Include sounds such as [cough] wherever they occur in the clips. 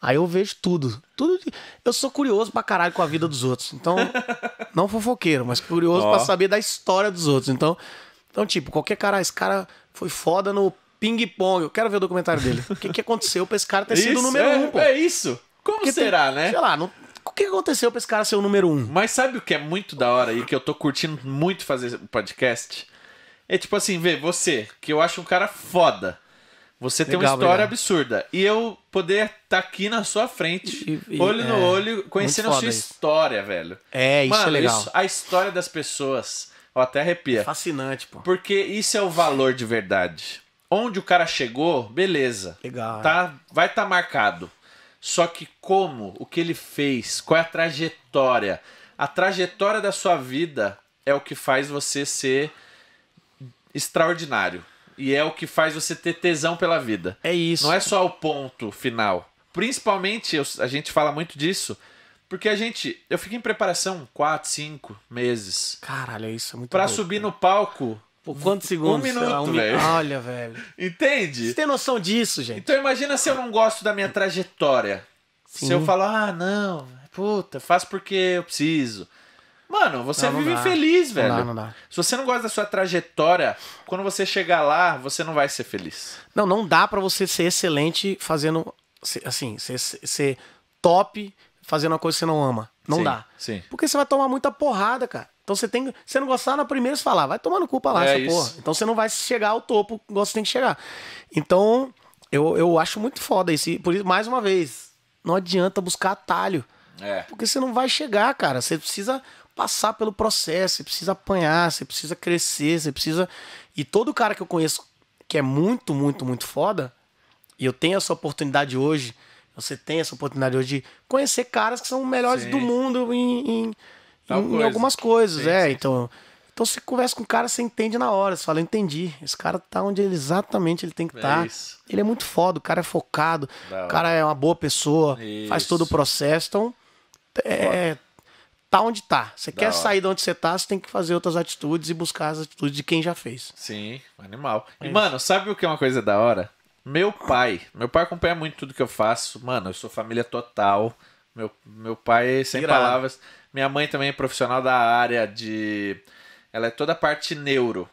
Aí eu vejo tudo. Tudo. Eu sou curioso pra caralho com a vida dos outros. Então, [laughs] não fofoqueiro, mas curioso oh. pra saber da história dos outros. Então, então tipo, qualquer cara, esse cara foi foda no ping-pong. Eu quero ver o documentário dele. O que, que aconteceu pra esse cara ter isso, sido o número é, um, pô? É isso. Como Porque será, tem, né? Sei lá, não, o que aconteceu pra esse cara ser o número um? Mas sabe o que é muito da hora e que eu tô curtindo muito fazer o podcast? É tipo assim, ver você, que eu acho um cara foda. Você legal, tem uma história absurda. E eu poder estar tá aqui na sua frente, e, e, olho é, no olho, conhecendo a sua isso. história, velho. É, isso é Mano, é legal. Isso, a história das pessoas. Eu até arrepia. É fascinante, pô. Porque isso é o valor de verdade. Onde o cara chegou, beleza. Legal. Tá, vai estar tá marcado. Só que como, o que ele fez, qual é a trajetória. A trajetória da sua vida é o que faz você ser extraordinário. E é o que faz você ter tesão pela vida. É isso. Não é só o ponto final. Principalmente, eu, a gente fala muito disso, porque a gente. Eu fiquei em preparação 4, 5 meses. Caralho, é isso. É muito pra louco, subir no palco. Por quantos segundos? Um minuto, um velho. Olha, velho. Entende? Você tem noção disso, gente? Então imagina se eu não gosto da minha trajetória. Sim. Se eu falo, ah, não, puta, faço porque eu preciso. Mano, você não, não vive infeliz, feliz, velho. Não, não, dá. Se você não gosta da sua trajetória, quando você chegar lá, você não vai ser feliz. Não, não dá para você ser excelente fazendo. Assim, ser, ser top fazendo uma coisa que você não ama. Não sim, dá. Sim. Porque você vai tomar muita porrada, cara. Então você tem. Se não gostar na primeira, você falar ah, vai tomando culpa lá, é essa isso. porra. Então você não vai chegar ao topo igual você tem que chegar. Então, eu, eu acho muito foda isso. por isso, mais uma vez, não adianta buscar atalho. É. Porque você não vai chegar, cara. Você precisa passar pelo processo, você precisa apanhar, você precisa crescer, você precisa. E todo cara que eu conheço que é muito, muito, muito foda, e eu tenho essa oportunidade hoje, você tem essa oportunidade hoje de conhecer caras que são melhores sim. do mundo em, em, em coisa. algumas coisas, sim, é. Sim. Então, então você conversa com o cara, você entende na hora, você fala, entendi. Esse cara tá onde ele, exatamente ele tem que estar. É tá. Ele é muito foda, o cara é focado, Não. o cara é uma boa pessoa, isso. faz todo o processo. Então, é, é tá onde tá. Você quer hora. sair de onde você tá, você tem que fazer outras atitudes e buscar as atitudes de quem já fez. Sim, animal. É e, mano, sabe o que é uma coisa da hora? Meu pai. Meu pai acompanha muito tudo que eu faço. Mano, eu sou família total. Meu, meu pai, sem Irado. palavras. Minha mãe também é profissional da área de. Ela é toda a parte neuro.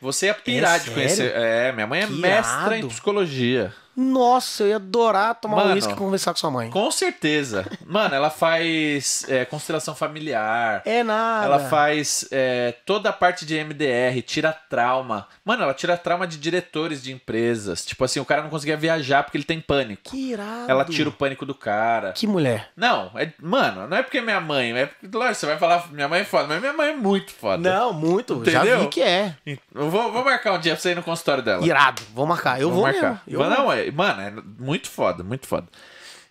Você ia pirar é de sério? conhecer. É, minha mãe é que mestra irado. em psicologia. Nossa, eu ia adorar tomar Mano, uísque e conversar com sua mãe. Com certeza. Mano, ela faz é, constelação familiar. É nada. Ela faz é, toda a parte de MDR, tira trauma. Mano, ela tira trauma de diretores de empresas. Tipo assim, o cara não conseguia viajar porque ele tem pânico. Que irado. Ela tira o pânico do cara. Que mulher. Não, é, mano, não é porque minha mãe. É, lógico, você vai falar, minha mãe é foda, mas minha mãe é muito foda. Não, muito. Entendeu? Já vi que é. vou, vou marcar um dia pra você ir no consultório dela. Irado, vou marcar. Eu vou, vou marcar. Mesmo. Eu não, é Mano, é muito foda, muito foda.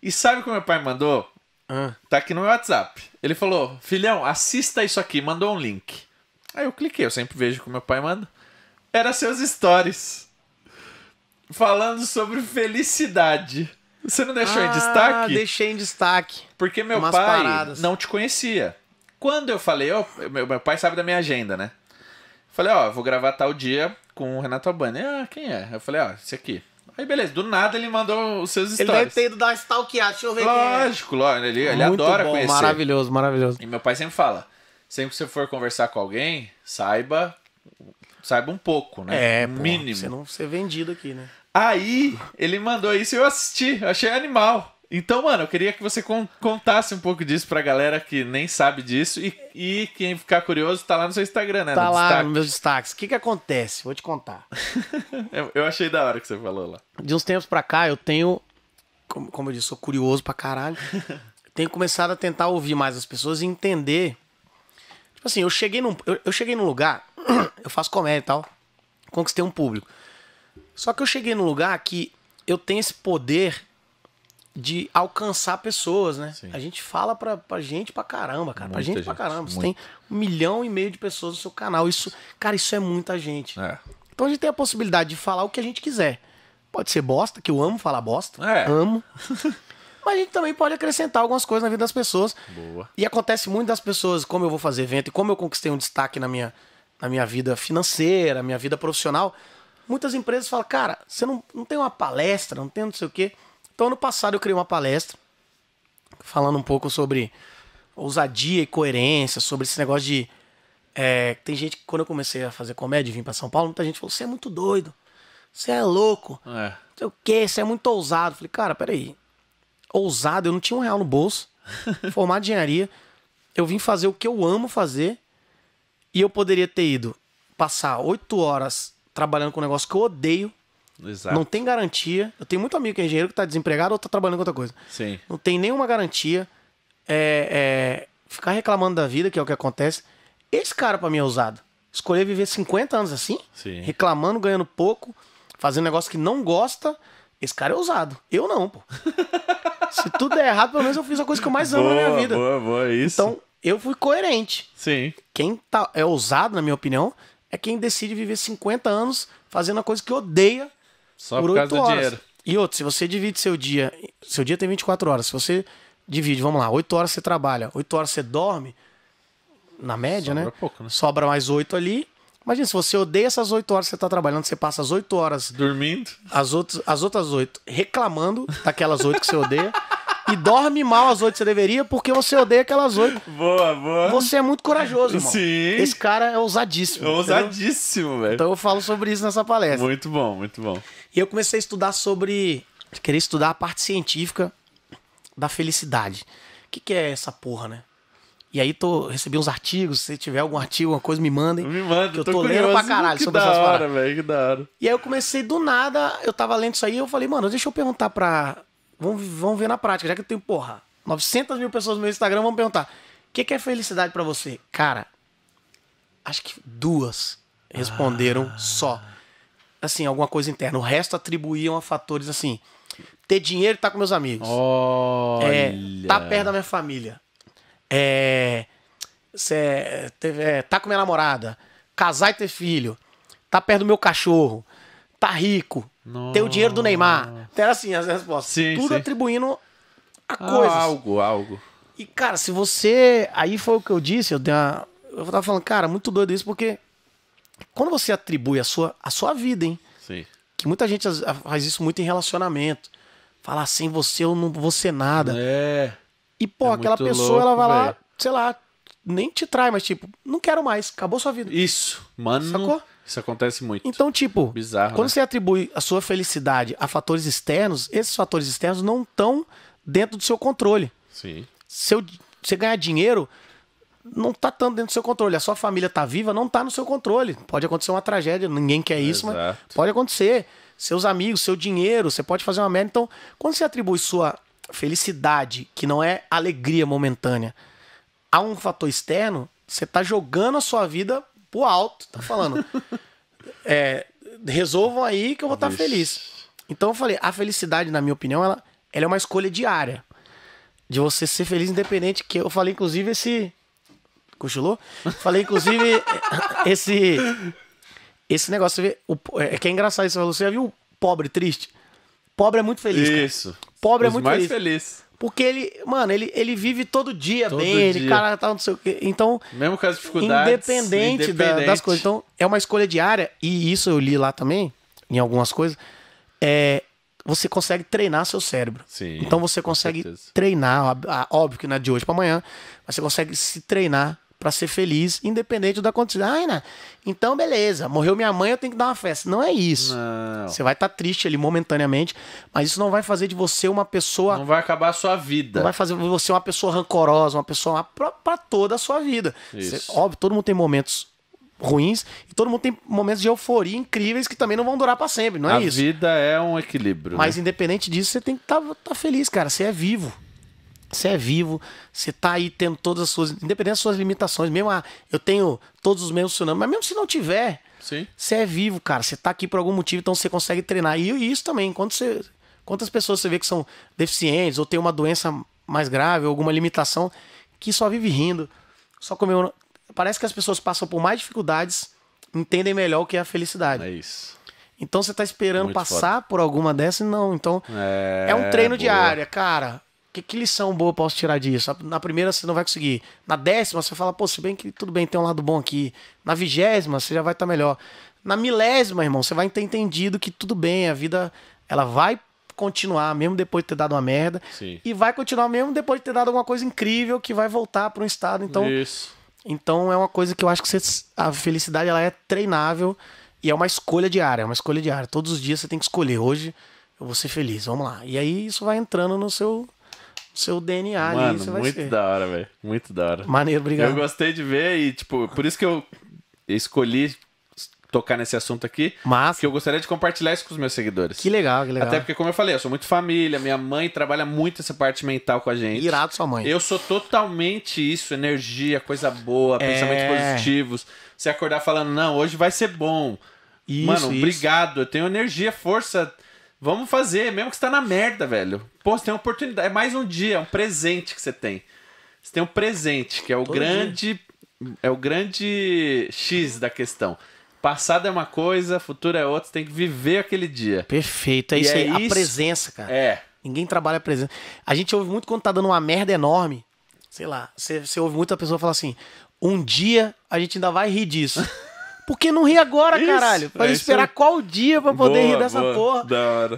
E sabe o que meu pai mandou? Ah. Tá aqui no meu WhatsApp. Ele falou: Filhão, assista isso aqui. Mandou um link. Aí eu cliquei, eu sempre vejo que meu pai manda. Era seus stories. Falando sobre felicidade. Você não deixou ah, em destaque? deixei em destaque. Porque meu Umas pai paradas. não te conhecia. Quando eu falei, oh, meu, meu pai sabe da minha agenda, né? Falei, ó, oh, vou gravar tal dia com o Renato Albani. Ah, quem é? Eu falei, ó, oh, esse aqui. Aí beleza, do nada ele mandou os seus stories. Ele deve ter ido dar uma stalkeada, deixa eu ver Lógico, quem é. lógico, ele, ele Muito adora bom, conhecer. maravilhoso, maravilhoso. E meu pai sempre fala, sempre que você for conversar com alguém, saiba saiba um pouco, né? É, mínimo. pô, mínimo. Você não ser é vendido aqui, né? Aí ele mandou isso e eu assisti, achei animal. Então, mano, eu queria que você contasse um pouco disso pra galera que nem sabe disso e, e quem ficar curioso tá lá no seu Instagram, né? Tá no lá destaque. nos meus destaques. O que que acontece? Vou te contar. [laughs] eu achei da hora que você falou lá. De uns tempos pra cá, eu tenho, como, como eu disse, sou curioso pra caralho. [laughs] tenho começado a tentar ouvir mais as pessoas e entender. Tipo assim, eu cheguei num, eu, eu cheguei num lugar, [clears throat] eu faço comédia e tal, conquistei um público. Só que eu cheguei num lugar que eu tenho esse poder de alcançar pessoas, né? Sim. A gente fala pra, pra gente pra caramba, cara. Muita pra gente, gente pra caramba. Muito. Você tem um milhão e meio de pessoas no seu canal. Isso, cara, isso é muita gente. É. Então a gente tem a possibilidade de falar o que a gente quiser. Pode ser bosta, que eu amo falar bosta. É. Amo. [laughs] Mas a gente também pode acrescentar algumas coisas na vida das pessoas. Boa. E acontece muito das pessoas, como eu vou fazer evento e como eu conquistei um destaque na minha, na minha vida financeira, minha vida profissional. Muitas empresas falam, cara, você não, não tem uma palestra, não tem não sei o quê. Então, ano passado eu criei uma palestra falando um pouco sobre ousadia e coerência, sobre esse negócio de. É, tem gente que, quando eu comecei a fazer comédia e vim pra São Paulo, muita gente falou: você é muito doido, você é louco, é. não sei o quê, você é muito ousado. falei, cara, peraí. Ousado, eu não tinha um real no bolso, [laughs] formado de engenharia. Eu vim fazer o que eu amo fazer e eu poderia ter ido passar oito horas trabalhando com um negócio que eu odeio Exato. Não tem garantia. Eu tenho muito amigo que é engenheiro que está desempregado ou está trabalhando com outra coisa. Sim. Não tem nenhuma garantia. É, é, ficar reclamando da vida, que é o que acontece. Esse cara, para mim, é ousado. Escolher viver 50 anos assim, Sim. reclamando, ganhando pouco, fazendo negócio que não gosta. Esse cara é ousado. Eu não, pô. [laughs] Se tudo der errado, pelo menos eu fiz a coisa que eu mais amo boa, na minha vida. Boa, boa, é isso. Então, eu fui coerente. Sim. Quem tá, é ousado, na minha opinião, é quem decide viver 50 anos fazendo a coisa que odeia só por, por causa do horas. dinheiro. E outro, se você divide seu dia, seu dia tem 24 horas, se você divide, vamos lá, 8 horas você trabalha, 8 horas você dorme, na média, Sobra né? Pouco, né? Sobra mais 8 ali. Imagina, se você odeia essas 8 horas que você tá trabalhando, você passa as 8 horas. Dormindo. As, outros, as outras 8 reclamando daquelas 8 que você odeia. e dorme mal as 8 que você deveria, porque você odeia aquelas 8. Boa, boa. Você é muito corajoso, irmão. Sim. Esse cara é ousadíssimo. É ousadíssimo, velho. Então eu falo sobre isso nessa palestra. Muito bom, muito bom. E eu comecei a estudar sobre. Queria estudar a parte científica da felicidade. O que, que é essa porra, né? E aí tô, recebi uns artigos, se tiver algum artigo, alguma coisa, me mandem. Me manda, que eu tô, tô lendo pra caralho que sobre essas hora, paradas. Véio, que da hora. E aí eu comecei do nada, eu tava lendo isso aí, eu falei, mano, deixa eu perguntar pra. Vamos, vamos ver na prática, já que eu tenho, porra, 900 mil pessoas no meu Instagram, vamos perguntar. O que, que é felicidade para você? Cara, acho que duas responderam ah. só assim, alguma coisa interna. O resto atribuíam a fatores assim: ter dinheiro e tá com meus amigos. Olha. É, tá perto da minha família. É, cê, é, tá com minha namorada. Casar e ter filho. Tá perto do meu cachorro. Tá rico. Nossa. Tem o dinheiro do Neymar. Então era assim as respostas. Sim, Tudo sim. atribuindo a ah, coisas. Algo, algo. E, cara, se você. Aí foi o que eu disse, eu dei uma. Eu tava falando, cara, muito doido isso, porque quando você atribui a sua, a sua vida, hein? Sim. Que muita gente faz isso muito em relacionamento. Falar ah, sem assim, você eu não vou ser nada. É. E, pô, é aquela pessoa, louco, ela vai véio. lá, sei lá, nem te trai, mas tipo, não quero mais, acabou sua vida. Isso, mano. Sacou? Isso acontece muito. Então, tipo, Bizarro, quando né? você atribui a sua felicidade a fatores externos, esses fatores externos não estão dentro do seu controle. Sim. Se eu, você ganhar dinheiro, não tá tanto dentro do seu controle. A sua família tá viva, não tá no seu controle. Pode acontecer uma tragédia, ninguém quer isso, Exato. mas pode acontecer. Seus amigos, seu dinheiro, você pode fazer uma merda. Então, quando você atribui sua felicidade, que não é alegria momentânea, a um fator externo, você tá jogando a sua vida pro alto. Tá falando, [laughs] é, resolvam aí que eu vou estar tá feliz. Então, eu falei, a felicidade, na minha opinião, ela, ela é uma escolha diária. De você ser feliz independente, que eu falei, inclusive, esse cochilou. Falei, inclusive, [laughs] esse. Esse negócio, o, é, é que é engraçado isso, você já viu o pobre triste? Pobre é muito feliz. Isso. Cara. Pobre é Os é muito mais feliz. feliz. Porque ele, mano, ele, ele vive todo dia todo bem, dia. ele, cara, tá, não sei o quê. Então. Mesmo com as dificuldades. Independente, independente. Da, das coisas. Então, é uma escolha diária, e isso eu li lá também, em algumas coisas. É, você consegue treinar seu cérebro. Sim, então você consegue treinar, óbvio que não é de hoje para amanhã, mas você consegue se treinar para ser feliz, independente da condição. Ah, Ana, né? então beleza, morreu minha mãe, eu tenho que dar uma festa. Não é isso. Não. Você vai estar tá triste ali momentaneamente, mas isso não vai fazer de você uma pessoa. Não vai acabar a sua vida. Não vai fazer de você uma pessoa rancorosa, uma pessoa para toda a sua vida. Você, óbvio, todo mundo tem momentos ruins e todo mundo tem momentos de euforia incríveis que também não vão durar para sempre, não é a isso? A vida é um equilíbrio. Mas né? independente disso, você tem que estar tá, tá feliz, cara. Você é vivo. Você é vivo, você está aí tendo todas as suas, independente das suas limitações, mesmo a, eu tenho todos os meus tsunamis, mas mesmo se não tiver, Sim. você é vivo, cara, você está aqui por algum motivo, então você consegue treinar. E, e isso também, quando você, quantas pessoas você vê que são deficientes ou tem uma doença mais grave ou alguma limitação que só vive rindo, só comeu, parece que as pessoas passam por mais dificuldades, entendem melhor o que é a felicidade. É isso. Então você está esperando Muito passar foda. por alguma dessas? Não. Então é, é um treino boa. diário, é, cara que, que lição boa eu posso tirar disso? Na primeira você não vai conseguir. Na décima você fala, pô, se bem que tudo bem, tem um lado bom aqui. Na vigésima você já vai estar tá melhor. Na milésima, irmão, você vai ter entendido que tudo bem, a vida ela vai continuar mesmo depois de ter dado uma merda Sim. e vai continuar mesmo depois de ter dado alguma coisa incrível que vai voltar para um estado. Então, Isso. então é uma coisa que eu acho que você, a felicidade ela é treinável e é uma escolha diária, é uma escolha diária. Todos os dias você tem que escolher hoje eu vou ser feliz, vamos lá. E aí isso vai entrando no seu seu DNA Mano, ali, você muito ser. da hora, velho. Muito da hora. Maneiro, obrigado. Eu gostei de ver e, tipo, por isso que eu escolhi tocar nesse assunto aqui. Mas. Que eu gostaria de compartilhar isso com os meus seguidores. Que legal, que legal. Até porque, como eu falei, eu sou muito família, minha mãe trabalha muito essa parte mental com a gente. Irado sua mãe. Eu sou totalmente isso, energia, coisa boa, é... pensamentos positivos. Você acordar falando, não, hoje vai ser bom. Isso, Mano, isso. obrigado, eu tenho energia, força Vamos fazer, mesmo que você tá na merda, velho. Pô, você tem uma oportunidade. É mais um dia, é um presente que você tem. Você tem um presente, que é o Todo grande. Dia. É o grande X da questão. Passado é uma coisa, futuro é outra, você tem que viver aquele dia. Perfeito, é e isso é aí. Isso... A presença, cara. É. Ninguém trabalha a presença. A gente ouve muito quando tá dando uma merda enorme. Sei lá, você, você ouve muita pessoa falar assim: um dia a gente ainda vai rir disso. [laughs] Porque não ri agora, isso, caralho. Pra é esperar qual dia pra poder boa, rir dessa boa, porra. Da hora.